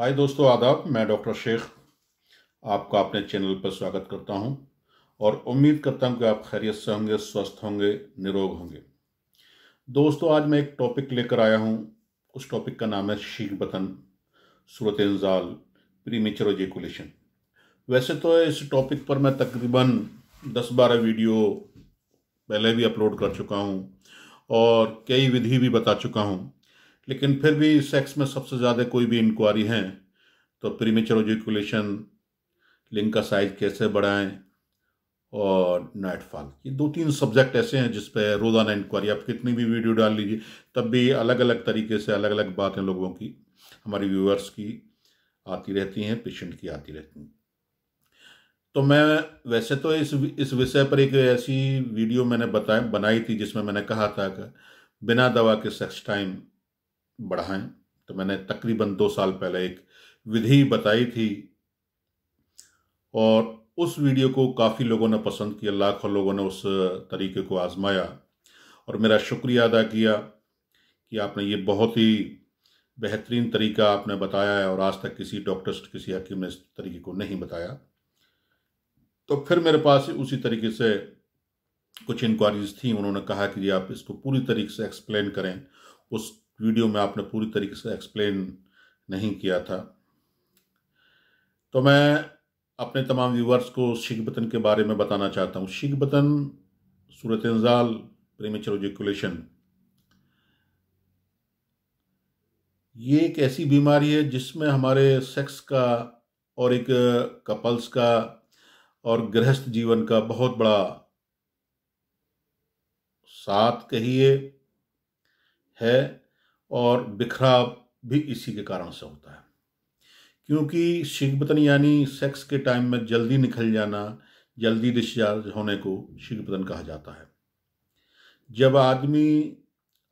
हाय दोस्तों आदाब मैं डॉक्टर शेख आपका अपने चैनल पर स्वागत करता हूं और उम्मीद करता हूं कि आप खैरियत से होंगे स्वस्थ होंगे निरोग होंगे दोस्तों आज मैं एक टॉपिक लेकर आया हूं उस टॉपिक का नाम है शीख बतन सूरत इंजाल प्रीमेचर जेकुलेशन वैसे तो इस टॉपिक पर मैं तकरीबन दस बारह वीडियो पहले भी अपलोड कर चुका हूँ और कई विधि भी बता चुका हूँ लेकिन फिर भी सेक्स में सबसे ज़्यादा कोई भी इंक्वायरी है तो प्रीमेचर ओजिकुलेशन लिंग का साइज कैसे बढ़ाएं और नाइटफॉल ये दो तीन सब्जेक्ट ऐसे हैं जिस पर रोज़ाना इंक्वायरी आप कितनी भी वीडियो डाल लीजिए तब भी अलग अलग तरीके से अलग अलग बातें लोगों की हमारे व्यूअर्स की आती रहती हैं पेशेंट की आती रहती हैं तो मैं वैसे तो इस इस विषय पर एक ऐसी वीडियो मैंने बताया बनाई थी जिसमें मैंने कहा था कि बिना दवा के सेक्स टाइम बढ़ाएं तो मैंने तकरीबन दो साल पहले एक विधि बताई थी और उस वीडियो को काफ़ी लोगों ने पसंद किया लाखों लोगों ने उस तरीके को आज़माया और मेरा शुक्रिया अदा किया कि आपने ये बहुत ही बेहतरीन तरीका आपने बताया है और आज तक किसी डॉक्टर किसी हकीम ने इस तरीके को नहीं बताया तो फिर मेरे पास उसी तरीके से कुछ इंक्वायरीज थी उन्होंने कहा कि आप इसको पूरी तरीके से एक्सप्लेन करें उस वीडियो में आपने पूरी तरीके से एक्सप्लेन नहीं किया था तो मैं अपने तमाम व्यूवर्स को शिख बतन के बारे में बताना चाहता हूँ शिख बतन सूरत इंजाल प्रीमेचर ओजिकुलेशन ये एक ऐसी बीमारी है जिसमें हमारे सेक्स का और एक कपल्स का और गृहस्थ जीवन का बहुत बड़ा साथ कहिए है और बिखराव भी इसी के कारण से होता है क्योंकि शिगपतन यानी सेक्स के टाइम में जल्दी निकल जाना जल्दी डिस्चार्ज होने को शिगपतन कहा जाता है जब आदमी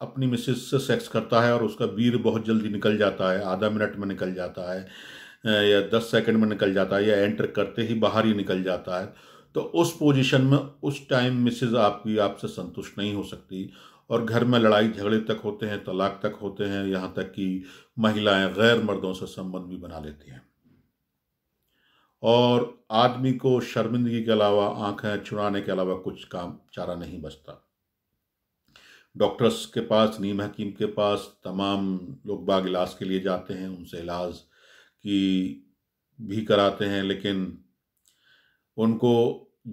अपनी मिसेस से सेक्स करता है और उसका वीर बहुत जल्दी निकल जाता है आधा मिनट में निकल जाता है या दस सेकंड में निकल जाता है या एंटर करते ही बाहर ही निकल जाता है तो उस पोजीशन में उस टाइम मिसेज आपकी आपसे संतुष्ट नहीं हो सकती और घर में लड़ाई झगड़े तक होते हैं तलाक तक होते हैं यहाँ तक कि महिलाएं गैर मर्दों से संबंध भी बना लेती हैं और आदमी को शर्मिंदगी के अलावा आंखें चुराने के अलावा कुछ काम चारा नहीं बचता डॉक्टर्स के पास नीम हकीम के पास तमाम लोग बाग इलाज के लिए जाते हैं उनसे इलाज की भी कराते हैं लेकिन उनको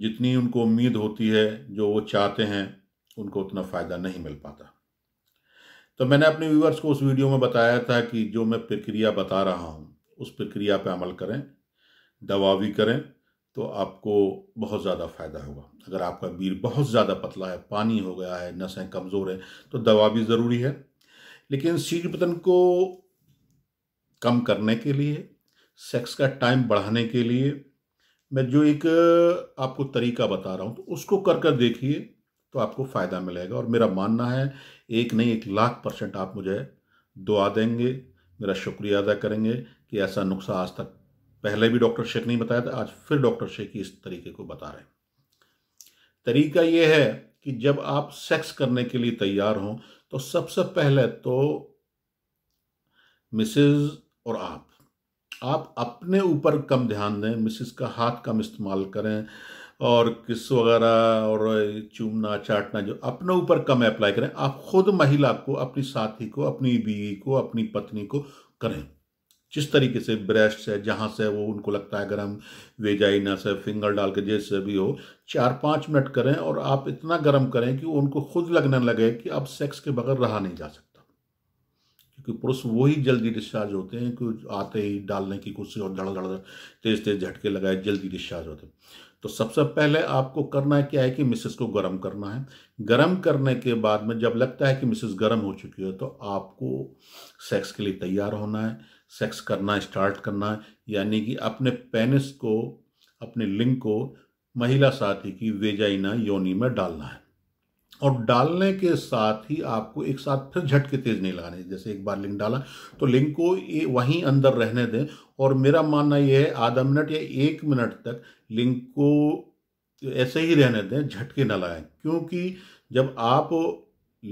जितनी उनको उम्मीद होती है जो वो चाहते हैं उनको उतना फ़ायदा नहीं मिल पाता तो मैंने अपने व्यूवर्स को उस वीडियो में बताया था कि जो मैं प्रक्रिया बता रहा हूँ उस प्रक्रिया पर अमल करें दवा भी करें तो आपको बहुत ज़्यादा फ़ायदा होगा अगर आपका बीर बहुत ज़्यादा पतला है पानी हो गया है नसें कमज़ोर हैं तो दवा भी ज़रूरी है लेकिन पतन को कम करने के लिए सेक्स का टाइम बढ़ाने के लिए मैं जो एक आपको तरीका बता रहा हूँ तो उसको कर कर देखिए तो आपको फ़ायदा मिलेगा और मेरा मानना है एक नहीं एक लाख परसेंट आप मुझे दुआ देंगे मेरा शुक्रिया अदा करेंगे कि ऐसा नुस्खा आज तक पहले भी डॉक्टर शेख नहीं बताया था आज फिर डॉक्टर शेख इस तरीके को बता रहे हैं तरीका यह है कि जब आप सेक्स करने के लिए तैयार हों तो सबसे पहले तो मिसेज और आप आप अपने ऊपर कम ध्यान दें मिसेज का हाथ कम इस्तेमाल करें और किस वगैरह और चूमना चाटना जो अपने ऊपर कम अप्लाई करें आप खुद महिला को अपनी साथी को अपनी बीवी को अपनी पत्नी को करें जिस तरीके से ब्रेस्ट है जहाँ से वो उनको लगता है अगर हम वेजाइना से फिंगर डाल के जैसे भी हो चार पाँच मिनट करें और आप इतना गर्म करें कि उनको खुद लगने लगे कि अब सेक्स के बगैर रहा नहीं जा सकता कि पुरुष वही जल्दी डिस्चार्ज होते हैं कि आते ही डालने की कुर्सी और धड़ धड़ तेज तेज झटके लगाए जल्दी डिस्चार्ज होते तो सबसे सब पहले आपको करना है क्या है कि मिसेस को गर्म करना है गर्म करने के बाद में जब लगता है कि मिसेस गर्म हो चुकी है तो आपको सेक्स के लिए तैयार होना है सेक्स करना स्टार्ट करना है यानी कि अपने पेनिस को अपने लिंग को महिला साथी की वेजाइना योनी में डालना है और डालने के साथ ही आपको एक साथ फिर झटके तेज नहीं लगाने जैसे एक बार लिंक डाला तो लिंक को ये वहीं अंदर रहने दें और मेरा मानना यह है आधा मिनट या एक मिनट तक लिंक को ऐसे ही रहने दें झटके ना लगाएं क्योंकि जब आप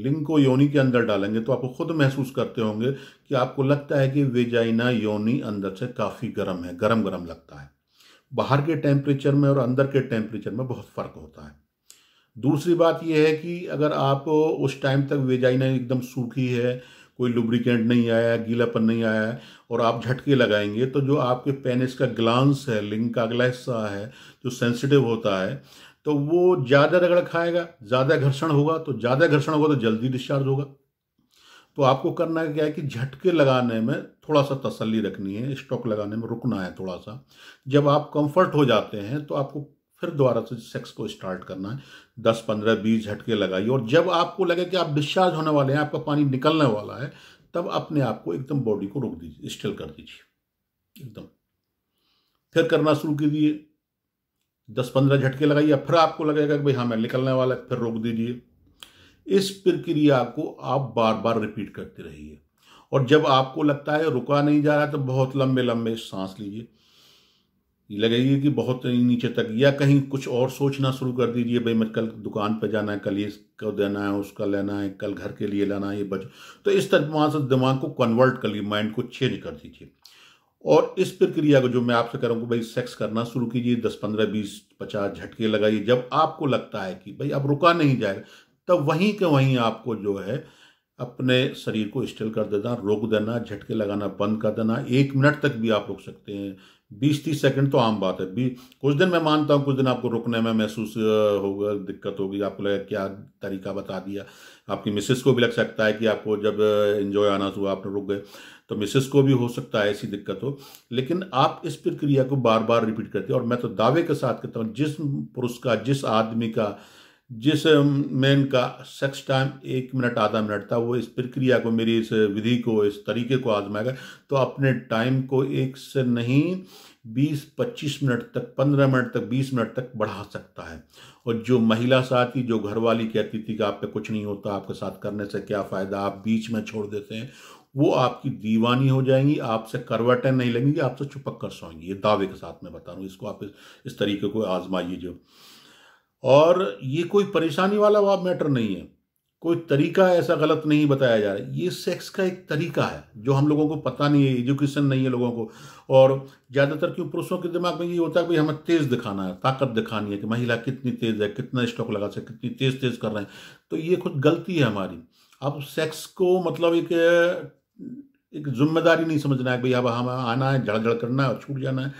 लिंग को योनि के अंदर डालेंगे तो आप खुद महसूस करते होंगे कि आपको लगता है कि वेजाइना योनि अंदर से काफ़ी गर्म है गर्म गर्म लगता है बाहर के टेम्परेचर में और अंदर के टेम्परेचर में बहुत फ़र्क होता है दूसरी बात यह है कि अगर आप उस टाइम तक वेजाइना एकदम सूखी है कोई लुब्रिकेंट नहीं आया गीलापन नहीं आया है और आप झटके लगाएंगे तो जो आपके पेनिस का ग्लांस है लिंग का अगला हिस्सा है जो सेंसिटिव होता है तो वो ज़्यादा रगड़ खाएगा ज़्यादा घर्षण होगा तो ज़्यादा घर्षण होगा तो जल्दी डिस्चार्ज होगा तो आपको करना क्या है कि झटके लगाने में थोड़ा सा तसल्ली रखनी है स्टॉक लगाने में रुकना है थोड़ा सा जब आप कंफर्ट हो जाते हैं तो आपको फिर दोबारा से सेक्स को स्टार्ट करना है दस पंद्रह बीस झटके लगाइए और जब आपको लगे कि आप डिस्चार्ज होने वाले हैं आपका पानी निकलने वाला है तब अपने आप को एकदम बॉडी को रोक दीजिए स्टिल कर दीजिए एकदम फिर करना शुरू कीजिए दस पंद्रह झटके लगाइए फिर आपको लगेगा कि भाई हाँ मैं निकलने वाला है फिर रोक दीजिए इस प्रक्रिया को आप बार बार रिपीट करते रहिए और जब आपको लगता है रुका नहीं जा रहा तो बहुत लंबे लंबे सांस लीजिए लगेगी कि बहुत नीचे तक या कहीं कुछ और सोचना शुरू कर दीजिए भाई मैं कल दुकान पर जाना है कल ये को देना है उसका लेना है कल घर के लिए लाना है ये बच तो इस तरह से दिमाग को कन्वर्ट कर लीजिए माइंड को चेंज कर दीजिए और इस प्रक्रिया को जो मैं आपसे कह रहा हूँ कि भाई सेक्स करना शुरू कीजिए दस पंद्रह बीस पचास झटके लगाइए जब आपको लगता है कि भाई अब रुका नहीं जाएगा तब वहीं के वहीं आपको जो है अपने शरीर को स्टिल कर देना रोक देना झटके लगाना बंद कर देना एक मिनट तक भी आप रुक सकते हैं बीस तीस सेकंड तो आम बात है भी कुछ दिन मैं मानता हूँ कुछ दिन आपको रुकने में महसूस होगा दिक्कत होगी आपको लगे क्या तरीका बता दिया आपकी मिसेस को भी लग सकता है कि आपको जब इन्जॉय आना हुआ आपने रुक गए तो मिसेस को भी हो सकता है ऐसी दिक्कत हो लेकिन आप इस प्रक्रिया को बार बार रिपीट करते हैं और मैं तो दावे के साथ कहता हूँ जिस पुरुष का जिस आदमी का जिस मैन का सेक्स टाइम एक मिनट आधा मिनट था वो इस प्रक्रिया को मेरी इस विधि को इस तरीके को आजमाएगा तो अपने टाइम को एक से नहीं बीस पच्चीस मिनट तक पंद्रह मिनट तक बीस मिनट तक बढ़ा सकता है और जो महिला साथी जो घरवाली कहती थी कि आप पे कुछ नहीं होता आपके साथ करने से क्या फ़ायदा आप बीच में छोड़ देते हैं वो आपकी दीवानी हो जाएंगी आपसे करवटें नहीं लगेंगी आपसे चुपक कर सोएंगी ये दावे के साथ मैं बता रहा हूँ इसको आप इस, इस तरीके को आजमाइए जो और ये कोई परेशानी वाला वह मैटर नहीं है कोई तरीका ऐसा गलत नहीं बताया जा रहा है ये सेक्स का एक तरीका है जो हम लोगों को पता नहीं है एजुकेशन नहीं है लोगों को और ज़्यादातर क्यों पुरुषों के दिमाग में ये होता है कि हमें तेज़ दिखाना है ताकत दिखानी है कि महिला कितनी तेज़ है कितना स्टॉक लगा सकते कितनी तेज़ तेज़ कर रहे हैं तो ये खुद गलती है हमारी अब सेक्स को मतलब एक एक जिम्मेदारी नहीं समझना है भाई अब हम आना है झड़झड़ करना है और छूट जाना है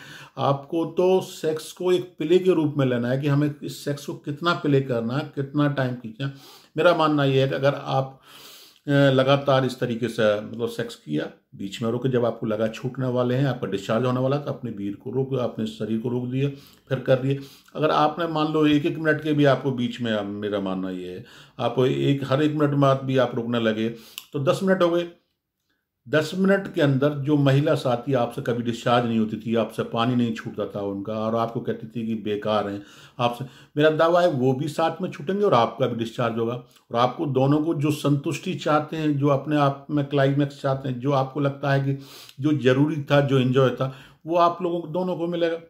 आपको तो सेक्स को एक प्ले के रूप में लेना है कि हमें इस सेक्स को कितना प्ले करना है कितना टाइम खींचना मेरा मानना यह है कि अगर आप लगातार इस तरीके से मतलब सेक्स किया बीच में रोके जब आपको लगा छूटने वाले हैं आपका डिस्चार्ज होने वाला तो अपने वीर को रोक अपने शरीर को रोक दिया फिर कर लिए अगर आपने मान लो एक एक मिनट के भी आपको बीच में मेरा मानना ये है आप एक हर एक मिनट बाद भी आप रुकने लगे तो दस मिनट हो गए दस मिनट के अंदर जो महिला साथी आपसे कभी डिस्चार्ज नहीं होती थी आपसे पानी नहीं छूटता था उनका और आपको कहती थी कि बेकार हैं आपसे मेरा दावा है वो भी साथ में छूटेंगे और आपका भी डिस्चार्ज होगा और आपको दोनों को जो संतुष्टि चाहते हैं जो अपने आप में क्लाइमैक्स चाहते हैं जो आपको लगता है कि जो जरूरी था जो इन्जॉय था वो आप लोगों को दोनों को मिलेगा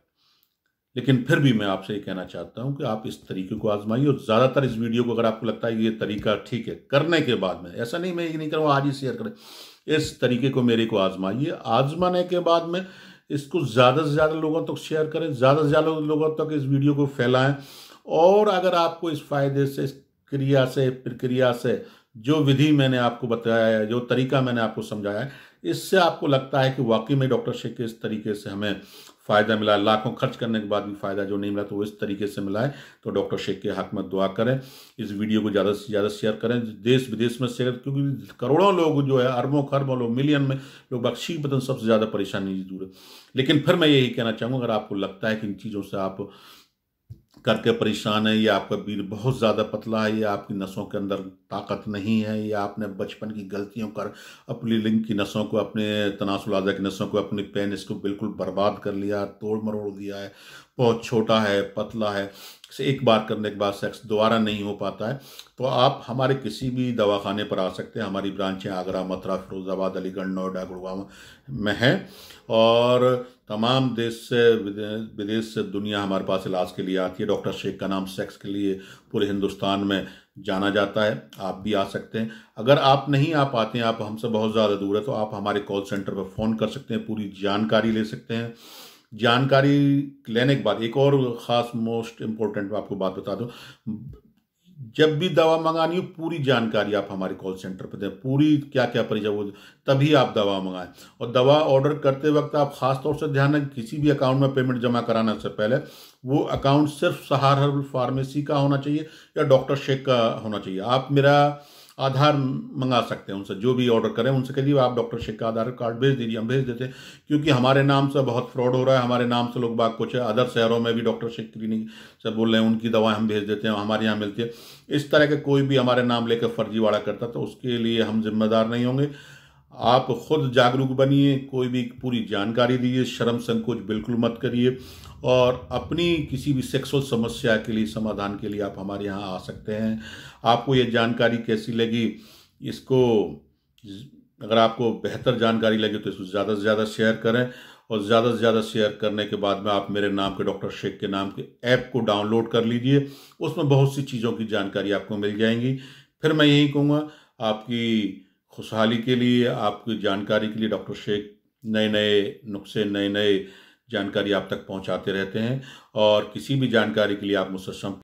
लेकिन फिर भी मैं आपसे ये कहना चाहता हूँ कि आप इस तरीके को आजमाइए और ज़्यादातर इस वीडियो को अगर आपको लगता है ये तरीका ठीक है करने के बाद में ऐसा नहीं मैं ये नहीं करूँगा आज ही शेयर करें इस तरीके को मेरे को आजमाइए आजमाने के बाद में इसको ज़्यादा से ज़्यादा लोगों तक तो शेयर करें ज़्यादा से ज़्यादा लोगों तक तो इस वीडियो को फैलाएं और अगर आपको इस फायदे से इस क्रिया से प्रक्रिया से जो विधि मैंने आपको बताया है जो तरीका मैंने आपको समझाया है इससे आपको लगता है कि वाकई में डॉक्टर शेख के इस तरीके से हमें फ़ायदा मिला लाखों खर्च करने के बाद भी फ़ायदा जो नहीं मिला तो वो इस तरीके से मिला है तो डॉक्टर शेख के हक में दुआ करें इस वीडियो को ज़्यादा से ज़्यादा शेयर करें देश विदेश में शेयर क्योंकि करोड़ों लोग जो है अरबों खरबों लोग मिलियन में लोग बख्शी बदन सबसे ज़्यादा परेशानी दूर है लेकिन फिर मैं यही कहना चाहूँगा अगर आपको लगता है कि इन चीज़ों से आप करके परेशान है या आपका वीर बहुत ज़्यादा पतला है या आपकी नसों के अंदर ताकत नहीं है या आपने बचपन की गलतियों कर अपनी लिंग की नसों को अपने तनासुलाजा की नसों को अपनी पेन इसको बिल्कुल बर्बाद कर लिया तोड़ मरोड़ दिया है बहुत छोटा है पतला है से एक बार करने के बाद सेक्स दोबारा नहीं हो पाता है तो आप हमारे किसी भी दवाखाने पर आ सकते हैं हमारी ब्रांचें आगरा मथुरा फिरोज़ाबाद अलीगढ़ नोएडा गुड़गांव में हैं और तमाम देश से विदेश से दुनिया हमारे पास इलाज के लिए आती है डॉक्टर शेख का नाम सेक्स के लिए पूरे हिंदुस्तान में जाना जाता है आप भी आ सकते हैं अगर आप नहीं आ पाते हैं आप हमसे बहुत ज़्यादा दूर है तो आप हमारे कॉल सेंटर पर फ़ोन कर सकते हैं पूरी जानकारी ले सकते हैं जानकारी लेने के बाद एक और ख़ास मोस्ट इम्पोर्टेंट आपको बात बता दूँ जब भी दवा मंगानी हो पूरी जानकारी आप हमारे कॉल सेंटर पर दें पूरी क्या क्या परिचय तभी आप दवा मंगाएं और दवा ऑर्डर करते वक्त आप खासतौर से ध्यान रखें किसी भी अकाउंट में पेमेंट जमा कराने से पहले वो अकाउंट सिर्फ सहार फार्मेसी का होना चाहिए या डॉक्टर शेख का होना चाहिए आप मेरा आधार मंगा सकते हैं उनसे जो भी ऑर्डर करें उनसे कहिए आप डॉक्टर शेख का आधार कार्ड भेज दीजिए हम भेज देते हैं क्योंकि हमारे नाम से बहुत फ्रॉड हो रहा है हमारे नाम से लोग बाग कुछ अदर शहरों में भी डॉक्टर शेख क्लिनिक से बोल रहे हैं उनकी दवाएं हम भेज देते हैं हमारे यहाँ मिलती है इस तरह के कोई भी हमारे नाम लेकर फर्जीवाड़ा करता तो उसके लिए हम जिम्मेदार नहीं होंगे आप खुद जागरूक बनिए कोई भी पूरी जानकारी दीजिए शर्म संकोच बिल्कुल मत करिए और अपनी किसी भी सेक्सुअल समस्या के लिए समाधान के लिए आप हमारे यहाँ आ सकते हैं आपको ये जानकारी कैसी लगी इसको अगर आपको बेहतर जानकारी लगे तो इसको ज़्यादा से ज़्यादा शेयर करें और ज़्यादा से ज़्यादा शेयर करने के बाद में आप मेरे नाम के डॉक्टर शेख के नाम के ऐप को डाउनलोड कर लीजिए उसमें बहुत सी चीज़ों की जानकारी आपको मिल जाएंगी फिर मैं यही कहूँगा आपकी खुशहाली के लिए आपकी जानकारी के लिए डॉक्टर शेख नए नए नुस्खे नए नए जानकारी आप तक पहुंचाते रहते हैं और किसी भी जानकारी के लिए आप मुझसे संपर्क